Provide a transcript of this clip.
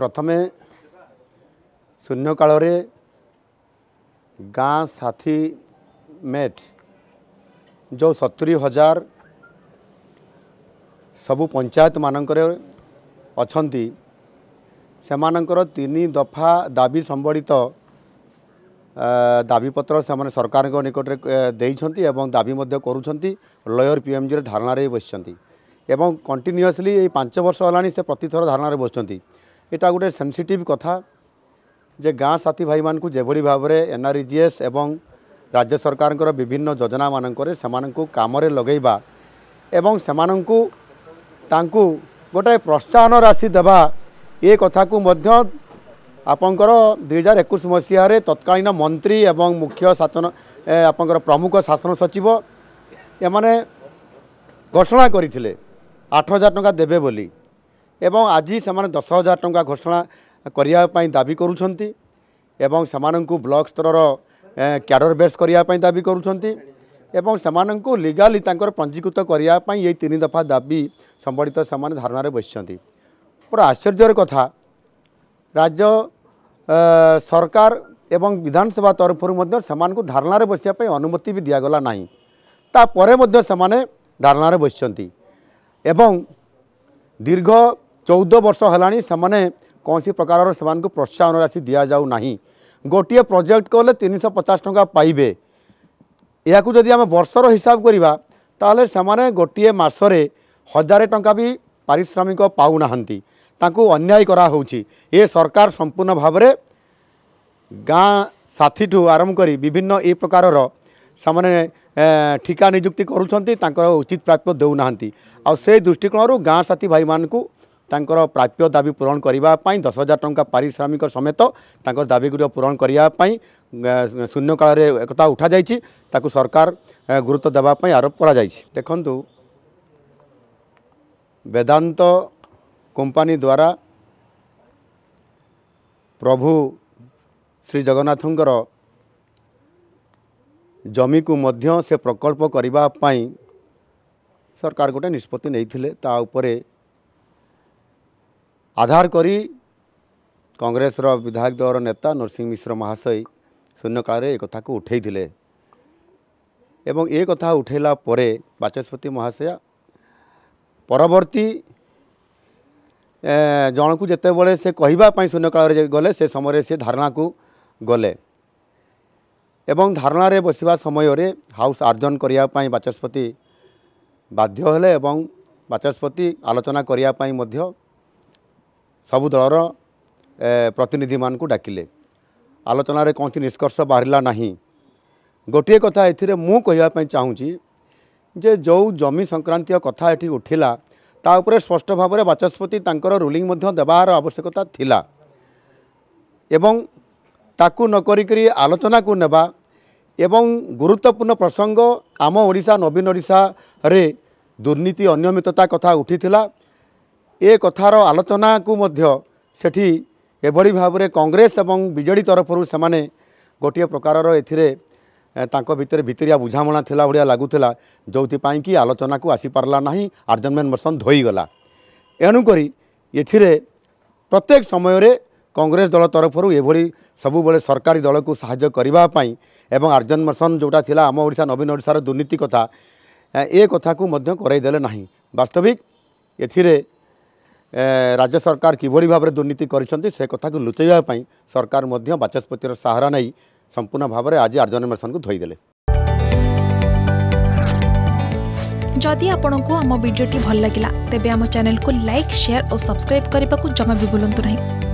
ପ୍ରଥମେ ଶୂନ୍ୟକାଳରେ ଗାଁ ସାଥୀ ମେଟ୍ ଯେଉଁ ସତୁରି ହଜାର ସବୁ ପଞ୍ଚାୟତମାନଙ୍କରେ ଅଛନ୍ତି ସେମାନଙ୍କର ତିନି ଦଫା ଦାବି ସମ୍ବଳିତ ଦାବିପତ୍ର ସେମାନେ ସରକାରଙ୍କ ନିକଟରେ ଦେଇଛନ୍ତି ଏବଂ ଦାବି ମଧ୍ୟ କରୁଛନ୍ତି ଲୟର ପିଏମ୍ଜିରେ ଧାରଣାରେ ବସିଛନ୍ତି ଏବଂ କଣ୍ଟିନ୍ୟୁଅସ୍ଲି ଏଇ ପାଞ୍ଚ ବର୍ଷ ହେଲାଣି ସେ ପ୍ରତିଥର ଧାରଣାରେ ବସିଛନ୍ତି এটা গোটে ସେନ୍ସିଟିଭ୍ କଥା ଯେ ଗାଁ ସାଥୀ ଭାଇମାନଙ୍କୁ ଯେଭଳି ଭାବରେ N R E G S ଏବଂ ରାଜ୍ୟ ସରକାରଙ୍କର ବିଭିନ୍ନ ଯୋଜନାମାନଙ୍କରେ ସେମାନଙ୍କୁ କାମରେ ଲଗାଇବା ଏବଂ ସେମାନଙ୍କୁ ତାଙ୍କୁ ଗୋଟାଏ ପ୍ରୋତ୍ସାହନ ରାଶି ଦେବା ଏ କଥାକୁ ମଧ୍ୟ ଆପଣଙ୍କର ଦୁଇ ହଜାର ଏକୋଇଶ ମସିହାରେ ତତ୍କାଳୀନ ମନ୍ତ୍ରୀ ଏବଂ ମୁଖ୍ୟ ଶାସନ ଆପଣଙ୍କର ପ୍ରମୁଖ ଶାସନ ସଚିବ ଏମାନେ ଘୋଷଣା କରିଥିଲେ ଆଠ ହଜାର ଟଙ୍କା ଦେବେ ବୋଲି ଏବଂ ଆଜି ସେମାନେ ଦଶ ହଜାର ଟଙ୍କା ଘୋଷଣା କରିବା ପାଇଁ ଦାବି କରୁଛନ୍ତି ଏବଂ ସେମାନଙ୍କୁ ବ୍ଲକ୍ ସ୍ତରର କ୍ୟାଡ଼ର ବେସ୍ କରିବା ପାଇଁ ଦାବି କରୁଛନ୍ତି ଏବଂ ସେମାନଙ୍କୁ ଲିଗାଲି ତାଙ୍କର ପଞ୍ଜୀକୃତ କରିବା ପାଇଁ ଏଇ ତିନି ଦଫା ଦାବି ସମ୍ବଳିତ ସେମାନେ ଧାରଣାରେ ବସିଛନ୍ତି ପୁରା ଆଶ୍ଚର୍ଯ୍ୟର କଥା ରାଜ୍ୟ ସରକାର ଏବଂ ବିଧାନସଭା ତରଫରୁ ମଧ୍ୟ ସେମାନଙ୍କୁ ଧାରଣାରେ ବସିବା ପାଇଁ ଅନୁମତି ବି ଦିଆଗଲା ନାହିଁ ତାପରେ ମଧ୍ୟ ସେମାନେ ଧାରଣାରେ ବସିଛନ୍ତି ଏବଂ ଦୀର୍ଘ ଚଉଦ ବର୍ଷ ହେଲାଣି ସେମାନେ କୌଣସି ପ୍ରକାରର ସେମାନଙ୍କୁ ପ୍ରୋତ୍ସାହନ ରାଶି ଦିଆଯାଉନାହିଁ ଗୋଟିଏ ପ୍ରୋଜେକ୍ଟ କଲେ ତିନିଶହ ପଚାଶ ଟଙ୍କା ପାଇବେ ଏହାକୁ ଯଦି ଆମେ ବର୍ଷର ହିସାବ କରିବା ତାହେଲେ ସେମାନେ ଗୋଟିଏ ମାସରେ ହଜାରେ ଟଙ୍କା ବି ପାରିଶ୍ରମିକ ପାଉନାହାନ୍ତି ତାଙ୍କୁ ଅନ୍ୟାୟ କରାହେଉଛି ଏ ସରକାର ସମ୍ପୂର୍ଣ୍ଣ ଭାବରେ ଗାଁ ସାଥିଠୁ ଆରମ୍ଭ କରି ବିଭିନ୍ନ ଏ ପ୍ରକାରର ସେମାନେ ଠିକା ନିଯୁକ୍ତି କରୁଛନ୍ତି ତାଙ୍କର ଉଚିତ ପ୍ରାପ୍ୟ ଦେଉନାହାନ୍ତି ଆଉ ସେ ଦୃଷ୍ଟିକୋଣରୁ ଗାଁ ସାଥୀ ଭାଇମାନଙ୍କୁ ତାଙ୍କର ପ୍ରାପ୍ୟ ଦାବି ପୂରଣ କରିବା ପାଇଁ ଦଶ ହଜାର ଟଙ୍କା ପାରିଶ୍ରମିକ ସମେତ ତାଙ୍କର ଦାବିଗୁଡ଼ିକ ପୂରଣ କରିବା ପାଇଁ ଶୂନ୍ୟକାଳରେ ଏକଥା ଉଠାଯାଇଛି ତାକୁ ସରକାର ଗୁରୁତ୍ୱ ଦେବା ପାଇଁ ଆରୋପ କରାଯାଇଛି ଦେଖନ୍ତୁ ବେଦାନ୍ତ କମ୍ପାନୀ ଦ୍ୱାରା ପ୍ରଭୁ ଶ୍ରୀଜଗନ୍ନାଥଙ୍କର ଜମିକୁ ମଧ୍ୟ ସେ ପ୍ରକଳ୍ପ କରିବା ପାଇଁ ସରକାର ଗୋଟେ ନିଷ୍ପତ୍ତି ନେଇଥିଲେ ତା ଉପରେ आधार कर କଂଗ୍ରେସର ବିଧାୟକ ଦଳର ନେତା ନରସିଂହ ମିଶ୍ର ମହାଶୟ ଶୂନ୍ୟକାଳରେ ଏ କଥାକୁ ଉଠାଇଥିଲେ ଏବଂ ଏ କଥା ଉଠାଇଲା ପରେ ବାଚସ୍ପତି ମହାଶୟ ପରବର୍ତ୍ତୀ ଜଣକୁ ଯେତେବେଳେ ସେ କହିବା ପାଇଁ ଶୂନ୍ୟକାଳରେ ଗଲେ ସେ ସମୟରେ ସେ ଧାରଣାକୁ ଗଲେ ଏବଂ ଧାରଣାରେ ବସିବା ସମୟରେ ହାଉସ୍ ଆର୍ଜନ କରିବା ପାଇଁ ବାଚସ୍ପତି ବାଧ୍ୟ ହେଲେ ଏବଂ ବାଚସ୍ପତି ଆଲୋଚନା କରିବା ପାଇଁ ମଧ୍ୟ ସବୁ ଦଳର ପ୍ରତିନିଧିମାନଙ୍କୁ ଡାକିଲେ ଆଲୋଚନାରେ କୌଣସି ନିଷ୍କର୍ଷ ବାହାରିଲା ନାହିଁ ଗୋଟିଏ କଥା ଏଥିରେ ମୁଁ କହିବା ପାଇଁ ଚାହୁଁଛି ଯେ ଯେଉଁ ଜମି ସଂକ୍ରାନ୍ତୀୟ କଥା ଏଠି ଉଠିଲା ତା ଉପରେ ସ୍ପଷ୍ଟ ଭାବରେ ବାଚସ୍ପତି ତାଙ୍କର ରୁଲିଂ ମଧ୍ୟ ଦେବାର ଆବଶ୍ୟକତା ଥିଲା ଏବଂ ତାକୁ ନ କରିକି ଆଲୋଚନାକୁ ନେବା ଏବଂ ଗୁରୁତ୍ୱପୂର୍ଣ୍ଣ ପ୍ରସଙ୍ଗ ଆମ ଓଡ଼ିଶା ନବୀନ ଓଡ଼ିଶାରେ ଦୁର୍ନୀତି ଅନିୟମିତତା କଥା ଉଠିଥିଲା ଏ କଥାର ଆଲୋଚନାକୁ ମଧ୍ୟ ସେଠି ଏଭଳି ଭାବରେ କଂଗ୍ରେସ ଏବଂ ବିଜେଡ଼ି ତରଫରୁ ସେମାନେ ଗୋଟିଏ ପ୍ରକାରର ଏଥିରେ ତାଙ୍କ ଭିତରେ ଭିତରିଆ ବୁଝାମଣା ଥିଲା ଭଳିଆ ଲାଗୁଥିଲା ଯେଉଁଥିପାଇଁ କି ଆଲୋଚନାକୁ ଆସିପାରିଲା ନାହିଁ ଆର୍ଜେଣ୍ଟମେଣ୍ଟ ମୋସନ୍ ଧୋଇଗଲା ଏଣୁକରି ଏଥିରେ ପ୍ରତ୍ୟେକ ସମୟରେ କଂଗ୍ରେସ ଦଳ ତରଫରୁ ଏଭଳି ସବୁବେଳେ ସରକାରୀ ଦଳକୁ ସାହାଯ୍ୟ କରିବା ପାଇଁ ଏବଂ ଆର୍ଜନ ମର୍ସନ୍ ଯେଉଁଟା ଥିଲା ଆମ ଓଡ଼ିଶା ନବୀନ ଓଡ଼ିଶାର ଦୁର୍ନୀତି କଥା ଏ କଥାକୁ ମଧ୍ୟ କରାଇଦେଲେ ନାହିଁ ବାସ୍ତବିକ ଏଥିରେ ରାଜ୍ୟ ସରକାର କିଭଳି ଭାବରେ ଦୁର୍ନୀତି କରିଛନ୍ତି ସେ କଥାକୁ ଲୁଚାଇବା ପାଇଁ ସରକାର ମଧ୍ୟ ବାଚସ୍ପତିର ସାହାରା ନେଇ ସମ୍ପୂର୍ଣ୍ଣ ଭାବରେ ଆଜି ଆର୍ଜନ ମେସନକୁ ଧୋଇଦେଲେ ଯଦି ଆପଣଙ୍କୁ ଆମ ଭିଡ଼ିଓଟି ଭଲ ଲାଗିଲା ତେବେ ଆମ ଚ୍ୟାନେଲକୁ ଲାଇକ୍ ସେୟାର ଓ ସବସ୍କ୍ରାଇବ୍ କରିବାକୁ ଜମା ବି ଭୁଲନ୍ତୁ ନାହିଁ